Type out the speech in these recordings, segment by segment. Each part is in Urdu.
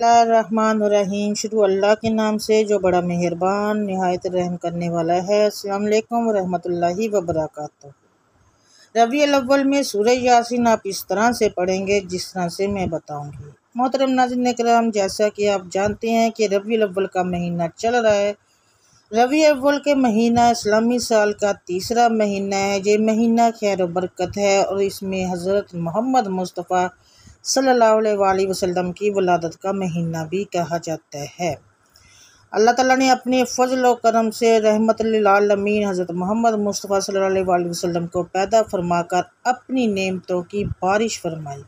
اللہ الرحمن الرحیم شروع اللہ کے نام سے جو بڑا مہربان نہایت رحم کرنے والا ہے السلام علیکم ورحمت اللہ وبرکاتہ ربیع الاول میں سورہ یاسین آپ اس طرح سے پڑھیں گے جس طرح سے میں بتاؤں گی محترم ناظرین اکرام جیسا کہ آپ جانتے ہیں کہ ربی الاول کا مہینہ چل رہا ہے ربیع الاول کے مہینہ اسلامی سال کا تیسرا مہینہ ہے یہ مہینہ خیر و برکت ہے اور اس میں حضرت محمد مصطفیٰ صلی اللہ علیہ وسلم کی ولادت کا مہینہ بھی کہا جاتا ہے اللہ تعالیٰ نے اپنے فضل و کرم سے رحمت للعالمین حضرت محمد مصطفیٰ صلی اللہ علیہ وسلم کو پیدا فرما کر اپنی نعمتوں کی بارش فرمائی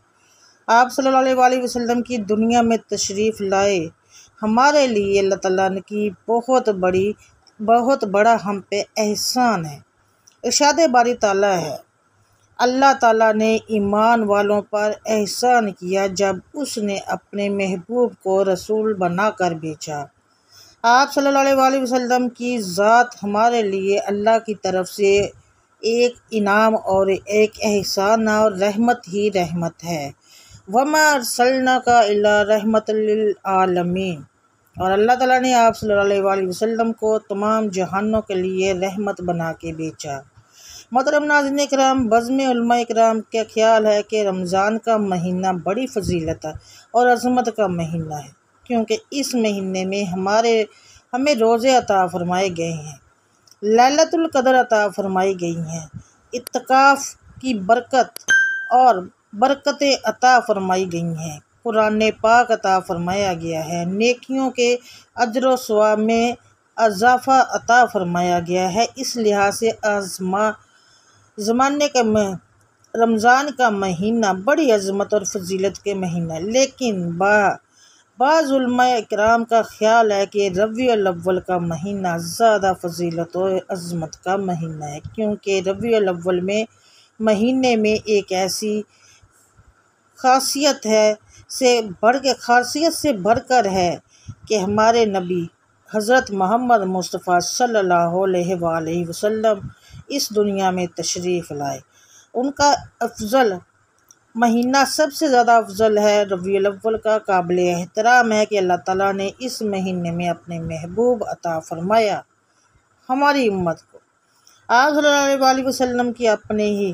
آپ صلی اللہ علیہ وسلم کی دنیا میں تشریف لائے ہمارے لیے اللہ تعالیٰ نے کی بہت بڑی بہت بڑا ہم پہ احسان ہے ارشاد باری تعالیٰ ہے اللہ تعالیٰ نے ایمان والوں پر احسان کیا جب اس نے اپنے محبوب کو رسول بنا کر بیچا آپ صلی اللہ علیہ وسلم کی ذات ہمارے لیے اللہ کی طرف سے ایک انعام اور ایک احسان اور رحمت ہی رحمت ہے وما ارسلنا کا رحمت للعالمین اور اللہ تعالیٰ نے آپ صلی اللہ علیہ وسلم کو تمام جہانوں کے لیے رحمت بنا کے بیچا مدرم ناظرین اکرام بزم علماء اکرام کا خیال ہے کہ رمضان کا مہینہ بڑی فضیلت ہے اور عظمت کا مہینہ ہے کیونکہ اس مہینے میں ہمارے ہمیں روزے عطا فرمائے گئے ہیں للت القدر عطا فرمائی گئی ہیں اتقاف کی برکت اور برکتیں عطا فرمائی گئی ہیں قرآن پاک عطا فرمایا گیا ہے نیکیوں کے اجر و سوا میں اضافہ عطا فرمایا گیا ہے اس لحاظ سے آزما زمانے کا رمضان کا مہینہ بڑی عظمت اور فضیلت کے مہینہ لیکن با بعض علماء اکرام کا خیال ہے کہ روی الاول کا مہینہ زیادہ فضیلت و عظمت کا مہینہ ہے کیونکہ روی الاول میں مہینے میں ایک ایسی خاصیت ہے سے بڑھ کے خاصیت سے بڑھ کر ہے کہ ہمارے نبی حضرت محمد مصطفیٰ صلی اللہ علیہ وآلہ وسلم اس دنیا میں تشریف لائے ان کا افضل مہینہ سب سے زیادہ افضل ہے روی الاول کا قابل احترام ہے کہ اللہ تعالیٰ نے اس مہینے میں اپنے محبوب عطا فرمایا ہماری امت کو آج صلی اللہ علیہ وسلم کی اپنے ہی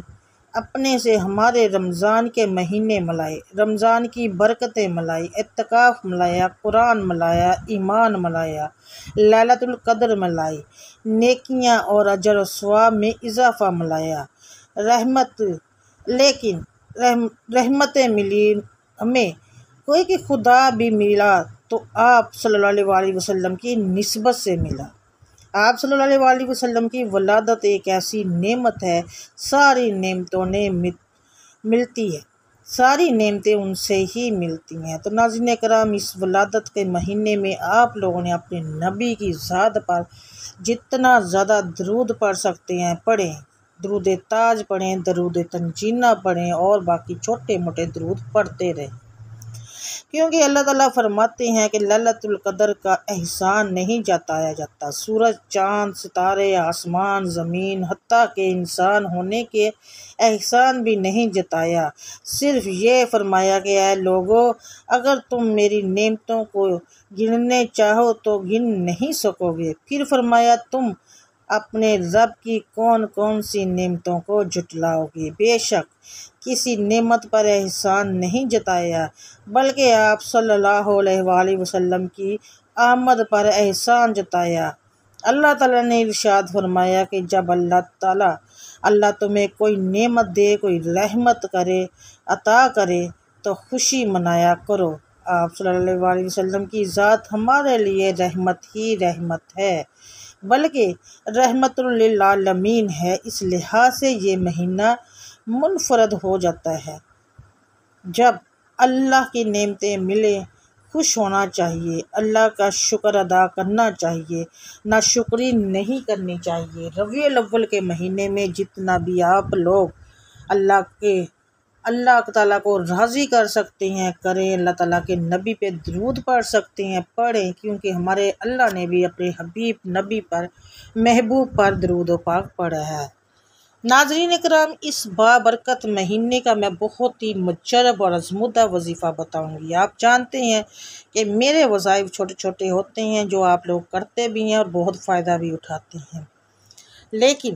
اپنے سے ہمارے رمضان کے مہینے ملائے رمضان کی برکتیں ملائی اتقاف ملایا قرآن ملایا ایمان ملایا لالت القدر ملائی نیکیاں اور اجر و ثواب میں اضافہ ملایا رحمت لیکن رحمتیں ملی ہمیں کوئی کہ خدا بھی ملا تو آپ صلی اللہ علیہ وسلم کی نسبت سے ملا آپ صلی اللہ علیہ وسلم کی ولادت ایک ایسی نعمت ہے ساری نعمتوں نے ملتی ہے ساری نعمتیں ان سے ہی ملتی ہیں تو ناظرین کرام اس ولادت کے مہینے میں آپ لوگوں نے اپنے نبی کی ذات پر جتنا زیادہ درود پڑھ سکتے ہیں پڑھیں درود تاج پڑھیں درود تنجینہ پڑھیں اور باقی چھوٹے موٹے درود پڑھتے رہیں کیونکہ اللہ تعالیٰ فرماتے ہیں کہ للت القدر کا احسان نہیں جتایا جاتا سورج چاند ستارے آسمان زمین حتیٰ کہ انسان ہونے کے احسان بھی نہیں جتایا صرف یہ فرمایا کہ ہے لوگوں اگر تم میری نعمتوں کو گننے چاہو تو گن نہیں سکو گے پھر فرمایا تم اپنے رب کی کون کون سی نعمتوں کو جھٹلاؤ گی بے شک کسی نعمت پر احسان نہیں جتایا بلکہ آپ صلی اللہ علیہ وآلہ وسلم کی آمد پر احسان جتایا اللہ تعالیٰ نے ارشاد فرمایا کہ جب اللہ تعالیٰ اللہ تمہیں کوئی نعمت دے کوئی رحمت کرے عطا کرے تو خوشی منایا کرو آپ صلی اللہ علیہ وآلہ وسلم کی ذات ہمارے لیے رحمت ہی رحمت ہے بلکہ رحمت للعالمین ہے اس لحاظ سے یہ مہینہ منفرد ہو جاتا ہے جب اللہ کی نعمتیں ملیں خوش ہونا چاہیے اللہ کا شکر ادا کرنا چاہیے ناشکری نہیں کرنی چاہیے روی الاول کے مہینے میں جتنا بھی آپ لوگ اللہ کے اللہ تعالیٰ کو راضی کر سکتے ہیں کریں اللہ تعالیٰ کے نبی پہ درود پڑھ سکتے ہیں پڑھیں کیونکہ ہمارے اللہ نے بھی اپنے حبیب نبی پر محبوب پر درود و پاک پڑھا ہے ناظرین اکرام اس بابرکت مہینے کا میں بہت ہی مجرب اور عزمودہ وظیفہ بتاؤں گی آپ جانتے ہیں کہ میرے وظائف چھوٹے چھوٹے ہوتے ہیں جو آپ لوگ کرتے بھی ہیں اور بہت فائدہ بھی اٹھاتے ہیں لیکن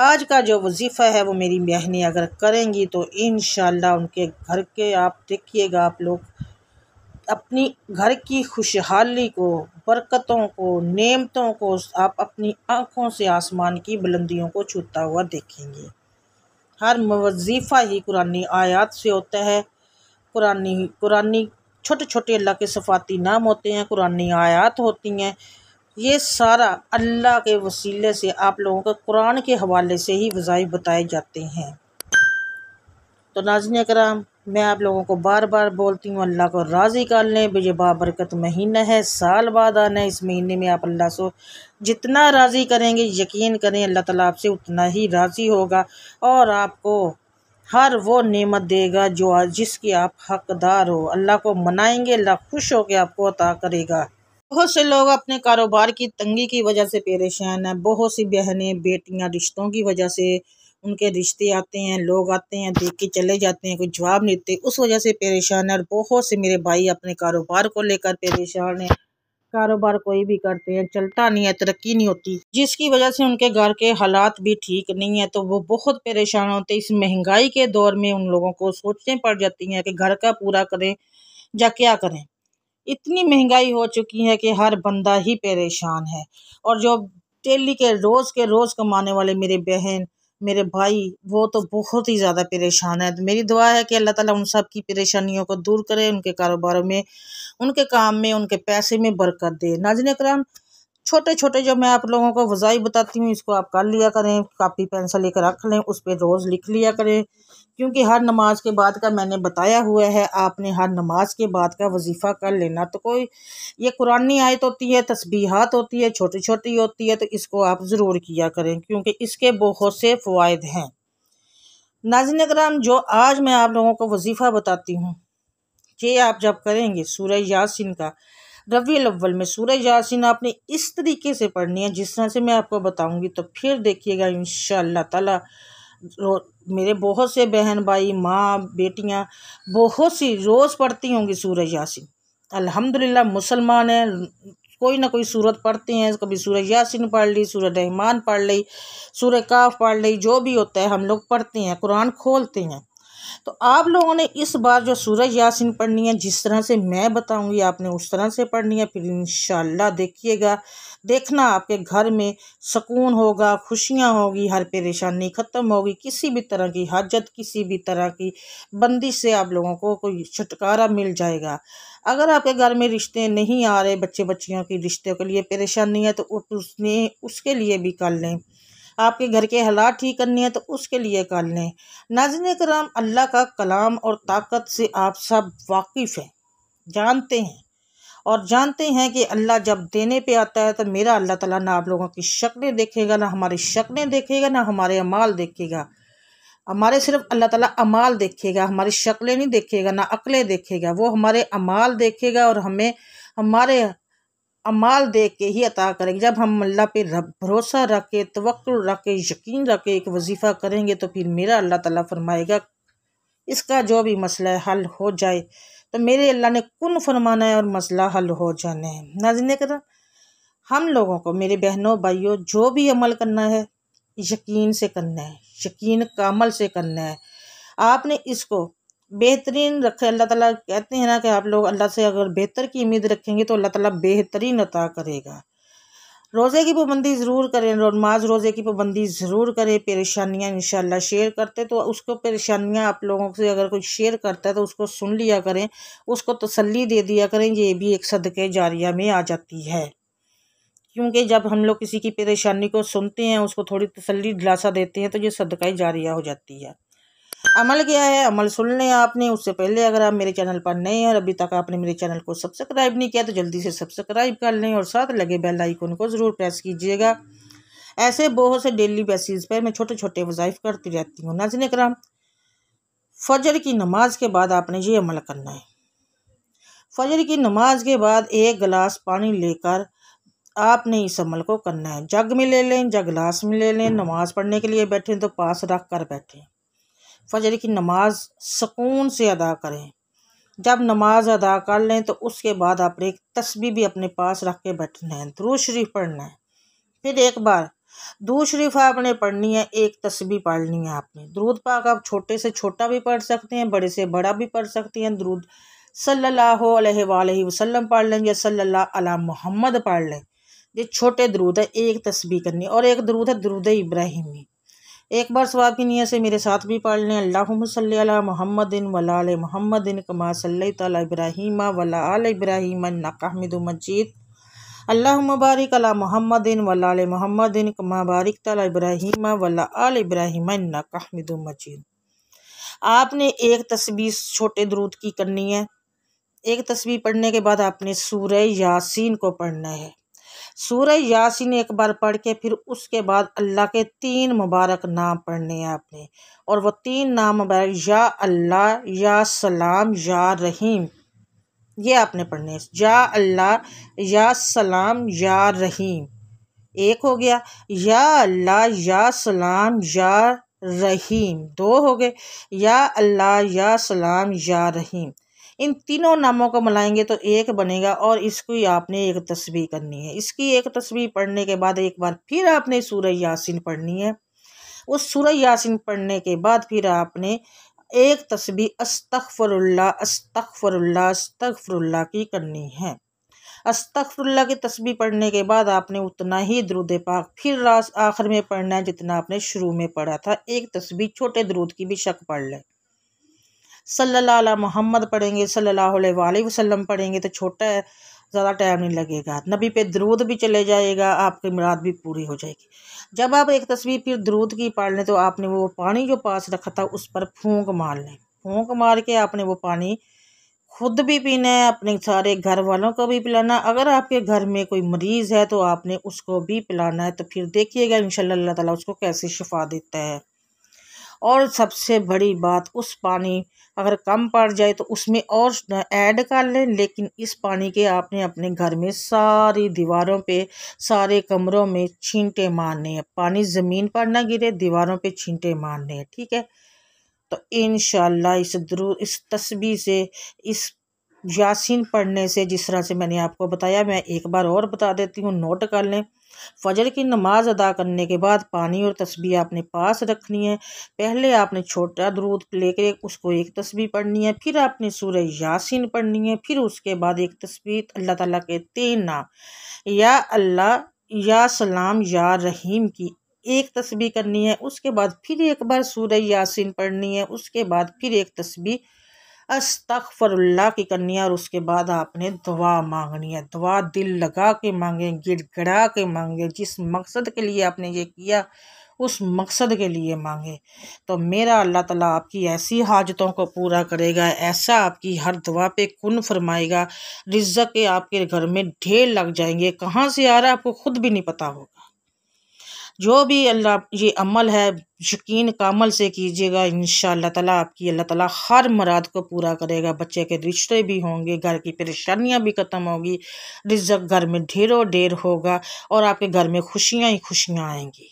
آج کا جو وظیفہ ہے وہ میری بہنی اگر کریں گی تو انشاءاللہ ان کے گھر کے آپ دیکھیے گا آپ لوگ اپنی گھر کی خوشحالی کو برکتوں کو نعمتوں کو آپ اپنی آنکھوں سے آسمان کی بلندیوں کو چھوتا ہوا دیکھیں گے ہر وظیفہ ہی قرآن آیات سے ہوتا ہے قرآنی قرآن چھوٹے چھوٹے اللہ کے صفاتی نام ہوتے ہیں قرآن آیات ہوتی ہیں یہ سارا اللہ کے وسیلے سے آپ لوگوں کے قرآن کے حوالے سے ہی وظائف بتائے جاتے ہیں تو ناظرین اکرام میں آپ لوگوں کو بار بار بولتی ہوں اللہ کو راضی کر لیں بجے بابرکت مہینہ ہے سال بعد آنا ہے اس مہینے میں آپ اللہ سے جتنا راضی کریں گے یقین کریں اللہ تعالیٰ آپ سے اتنا ہی راضی ہوگا اور آپ کو ہر وہ نعمت دے گا جو جس کی آپ حقدار ہو اللہ کو منائیں گے اللہ خوش ہو کے آپ کو عطا کرے گا بہت سے لوگ اپنے کاروبار کی تنگی کی وجہ سے پریشان ہیں بہت سی بہنیں بیٹیاں رشتوں کی وجہ سے ان کے رشتے آتے ہیں لوگ آتے ہیں دیکھ کے چلے جاتے ہیں کوئی جواب نہیں دیتے اس وجہ سے پریشان ہیں اور بہت سے میرے بھائی اپنے کاروبار کو لے کر پریشان ہیں کاروبار کوئی بھی کرتے ہیں چلتا نہیں ہے ترقی نہیں ہوتی جس کی وجہ سے ان کے گھر کے حالات بھی ٹھیک نہیں ہیں تو وہ بہت پریشان ہوتے اس مہنگائی کے دور میں ان لوگوں کو سوچنے پڑ جاتی ہیں کہ گھر کا پورا کریں یا کیا کریں اتنی مہنگائی ہو چکی ہے کہ ہر بندہ ہی پریشان ہے اور جو ڈیلی کے روز کے روز کمانے والے میرے بہن میرے بھائی وہ تو بہت ہی زیادہ پریشان ہے میری دعا ہے کہ اللہ تعالیٰ ان سب کی پریشانیوں کو دور کرے ان کے کاروباروں میں ان کے کام میں ان کے پیسے میں برکت دے ناظرین اکرام چھوٹے چھوٹے جو میں آپ لوگوں کو وضائی بتاتی ہوں اس کو آپ کر لیا کریں کاپی پینسل لے کر رکھ لیں اس پہ روز لکھ لیا کریں کیونکہ ہر نماز کے بعد کا میں نے بتایا ہوا ہے آپ نے ہر نماز کے بعد کا وظیفہ کر لینا تو کوئی یہ قرآن آیت ہوتی ہے تسبیحات ہوتی ہے چھوٹی چھوٹی ہوتی ہے تو اس کو آپ ضرور کیا کریں کیونکہ اس کے بہت سے فوائد ہیں ناظرین اکرام جو آج میں آپ لوگوں کو وظیفہ بتاتی ہوں یہ آپ جب کریں گے سورہ یاسین کا روی الاول میں سورہ یاسین آپ نے اس طریقے سے پڑھنی ہے جس طرح سے میں آپ کو بتاؤں گی تو پھر دیکھیے گا انشاءاللہ تعالی تعالیٰ میرے بہت سے بہن بھائی ماں بیٹیاں بہت سی روز پڑھتی ہوں گی سورہ یاسین الحمدللہ مسلمان ہیں کوئی نہ کوئی صورت پڑھتے ہیں کبھی سورہ یاسین پڑھ لی سورہ رحمان پڑھ لی سورہ کاف پڑھ لی جو بھی ہوتا ہے ہم لوگ پڑھتے ہیں قرآن کھولتے ہیں تو آپ لوگوں نے اس بار جو سورج یاسین پڑھنی ہے جس طرح سے میں بتاؤں گی آپ نے اس طرح سے پڑھنی ہے پھر انشاءاللہ دیکھئے دیکھیے گا دیکھنا آپ کے گھر میں سکون ہوگا خوشیاں ہوگی ہر پریشانی ختم ہوگی کسی بھی طرح کی حاجت کسی بھی طرح کی بندی سے آپ لوگوں کو کوئی چھٹکارا مل جائے گا اگر آپ کے گھر میں رشتے نہیں آ رہے بچے بچیوں کی رشتوں کے لیے پریشانی ہے تو اس نے اس کے لیے بھی کر لیں آپ کے گھر کے حالات ٹھیک کرنی ہیں تو اس کے لیے کر لیں ناظرین کرام اللہ کا کلام اور طاقت سے آپ سب واقف ہیں جانتے ہیں اور جانتے ہیں کہ اللہ جب دینے پہ آتا ہے تو میرا اللہ تعالیٰ نہ آپ لوگوں کی شکلیں دیکھے گا نہ ہماری شکلیں دیکھے گا نہ ہمارے امال دیکھے گا ہمارے صرف اللہ تعالیٰ امال دیکھے گا ہماری شکلیں نہیں دیکھے گا نہ عقلیں دیکھے گا وہ ہمارے امال دیکھے گا اور ہمیں ہمارے عمال دے کے ہی عطا کریں گے جب ہم اللہ پہ بھروسہ رکھ کے توقع رکھے یقین رکھے ایک وظیفہ کریں گے تو پھر میرا اللہ تعالیٰ فرمائے گا اس کا جو بھی مسئلہ ہے حل ہو جائے تو میرے اللہ نے کن فرمانا ہے اور مسئلہ حل ہو جانا ہے ناظرین کرم ہم لوگوں کو میرے بہنوں بھائیوں جو بھی عمل کرنا ہے یقین سے کرنا ہے یقین کا عمل سے کرنا ہے آپ نے اس کو بہترین رکھے اللہ تعالیٰ کہتے ہیں نا کہ آپ لوگ اللہ سے اگر بہتر کی امید رکھیں گے تو اللہ تعالیٰ بہترین عطا کرے گا روزے کی پابندی ضرور کریں نماز روزے کی پابندی ضرور کریں پریشانیاں انشاءاللہ شیئر کرتے تو اس کو پریشانیاں آپ لوگوں سے اگر کوئی شیئر کرتا ہے تو اس کو سن لیا کریں اس کو تسلی دے دیا کریں یہ بھی ایک صدقے جاریہ میں آ جاتی ہے کیونکہ جب ہم لوگ کسی کی پریشانی کو سنتے ہیں اس کو تھوڑی تسلی دلاسا دیتے ہیں تو یہ صدقہ جاریہ ہو جاتی ہے عمل کیا ہے عمل سن لیں آپ نے اس سے پہلے اگر آپ میرے چینل پر نہیں اور ابھی تک آپ نے میرے چینل کو سبسکرائب نہیں کیا تو جلدی سے سبسکرائب کر لیں اور ساتھ لگے بیل آئیکن کو ضرور پریس کیجئے گا ایسے بہت سے ڈیلی بیسیز پر میں چھوٹے چھوٹے وظائف کرتی رہتی ہوں ناظرین اکرام فجر کی نماز کے بعد آپ نے یہ عمل کرنا ہے فجر کی نماز کے بعد ایک گلاس پانی لے کر آپ نے اس عمل کو کرنا ہے جگ میں لے لیں جگ گلاس میں لے لیں نماز پڑھنے کے لیے بیٹھیں تو پاس رکھ کر بیٹھیں فجر کی نماز سکون سے ادا کریں جب نماز ادا کر لیں تو اس کے بعد آپ نے ایک تسبیح بھی اپنے پاس رکھ کے بیٹھنا ہے درو شریف پڑھنا ہے پھر ایک بار درود شریف آپ نے پڑھنی ہے ایک تسبیح پڑھنی ہے آپ نے درود پاک آپ چھوٹے سے چھوٹا بھی پڑھ سکتے ہیں بڑے سے بڑا بھی پڑھ سکتے ہیں درود صلی اللہ علیہ وآلہ وسلم پڑھ لیں یا صلی اللہ علیہ محمد پڑھ لیں یہ چھوٹے درود ہے ایک تسبیح کرنی ہے اور ایک درود ہے درود ابراہیمی ایک بار کی نیت سے میرے ساتھ بھی پڑھ لیں اللہم صلی اللہ محمد ان علی محمد ان كماصلى تعيٰٰ علی ابراہیم نقحمد مجید اللہم بارک اللہ محمد ان ولال محمد کما بارک تعالی ابراہیم ابراہیی مل عل ابراہیی مند آپ نے ایک تسبیح چھوٹے درود کی کرنی ہے ایک تسبیح پڑھنے کے بعد آپ نے سورہ یاسین کو پڑھنا ہے سورہ یاسین ایک بار پڑھ کے پھر اس کے بعد اللہ کے تین مبارک نام پڑھنے ہیں آپ نے اور وہ تین نام مبارک یا اللہ یا سلام یا رحیم یہ آپ نے پڑھنے ہیں یا اللہ یا سلام یا رحیم ایک ہو گیا یا اللہ یا سلام یا رحیم دو ہو گئے یا اللہ یا سلام یا رحیم ان تینوں ناموں کو ملائیں گے تو ایک بنے گا اور اس کی آپ نے ایک تسبیح کرنی ہے اس کی ایک تسبیح پڑھنے کے بعد ایک بار پھر آپ نے سورہ یاسین پڑھنی ہے اس سورہ یاسین پڑھنے کے بعد پھر آپ نے ایک استغفر اللہ استغفر اللہ استغفر اللہ کی کرنی ہے استغفر اللہ کی تسبیح پڑھنے کے بعد آپ نے اتنا ہی درود پاک پھر راس آخر میں پڑھنا ہے جتنا آپ نے شروع میں پڑھا تھا ایک تسبیح چھوٹے درود کی بھی شک پڑھ لیں صلی اللہ علیہ محمد پڑھیں گے صلی اللہ علیہ وآلہ وسلم پڑھیں گے تو چھوٹا ہے زیادہ ٹائم نہیں لگے گا نبی پہ درود بھی چلے جائے گا آپ کی مراد بھی پوری ہو جائے گی جب آپ ایک تصویر پھر درود کی پڑھ لیں تو آپ نے وہ پانی جو پاس رکھا تھا اس پر پھونک مار لیں پھونک مار کے آپ نے وہ پانی خود بھی پینا ہے اپنے سارے گھر والوں کو بھی پلانا اگر آپ کے گھر میں کوئی مریض ہے تو آپ نے اس کو بھی پلانا ہے تو پھر دیکھیے گا انشاءاللہ اللہ تعالیٰ اس کو کیسے شفا دیتا ہے اور سب سے بڑی بات اس پانی اگر کم پڑ جائے تو اس میں اور ایڈ کر لیں لیکن اس پانی کے آپ نے اپنے گھر میں ساری دیواروں پہ سارے کمروں میں چھینٹے مارنے ہیں پانی زمین پر نہ گرے دیواروں پہ چھینٹے مارنے ہیں ٹھیک ہے تو انشاءاللہ اس درو اس تسبیح سے اس یاسین پڑھنے سے جس طرح سے میں نے آپ کو بتایا میں ایک بار اور بتا دیتی ہوں نوٹ کر لیں فجر کی نماز ادا کرنے کے بعد پانی اور تسبیح آپ نے پاس رکھنی ہے پہلے آپ نے چھوٹا درود لے کے اس کو ایک تسبیح پڑھنی ہے پھر آپ نے سورہ یاسین پڑھنی ہے پھر اس کے بعد ایک تسبیح اللہ تعالیٰ کے تین نام یا اللہ یا سلام یا رحیم کی ایک تسبیح کرنی ہے اس کے بعد پھر ایک بار سورہ یاسین پڑھنی ہے اس کے بعد پھر ایک تسبیح استغفر اللہ کی کرنی ہے اور اس کے بعد آپ نے دعا مانگنی ہے دعا دل لگا کے مانگیں گڑ گڑا کے مانگیں جس مقصد کے لیے آپ نے یہ کیا اس مقصد کے لیے مانگے تو میرا اللہ تعالیٰ آپ کی ایسی حاجتوں کو پورا کرے گا ایسا آپ کی ہر دعا پہ کن فرمائے گا رزق کے آپ کے گھر میں ڈھیر لگ جائیں گے کہاں سے آ رہا ہے آپ کو خود بھی نہیں پتہ ہوگا جو بھی اللہ یہ عمل ہے یقین کا عمل سے کیجیے گا انشاءاللہ اللہ تعالیٰ آپ کی اللہ تعالیٰ ہر مراد کو پورا کرے گا بچے کے رشتے بھی ہوں گے گھر کی پریشانیاں بھی ختم ہوگی رزق گھر میں ڈھیر و ڈھیر ہوگا اور آپ کے گھر میں خوشیاں ہی خوشیاں آئیں گی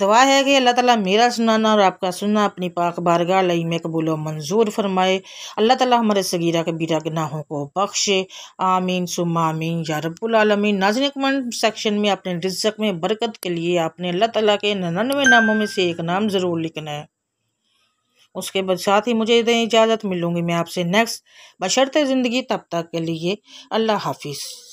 دعا ہے کہ اللہ تعالیٰ میرا سنانا اور آپ کا سننا اپنی پاک بارگاہ لئی میں قبول و منظور فرمائے اللہ تعالیٰ ہمارے سگیرہ کبیرہ گناہوں کو بخشے آمین سم آمین یا رب العالمین ناظرین کمنٹ سیکشن میں اپنے رزق میں برکت کے لیے آپ نے اللہ تعالیٰ کے ننانوے ناموں میں سے ایک نام ضرور لکھنا ہے اس کے بعد ساتھ ہی مجھے دیں اجازت ملوں گی میں آپ سے نیکس بشرت زندگی تب تک کے لیے اللہ حافظ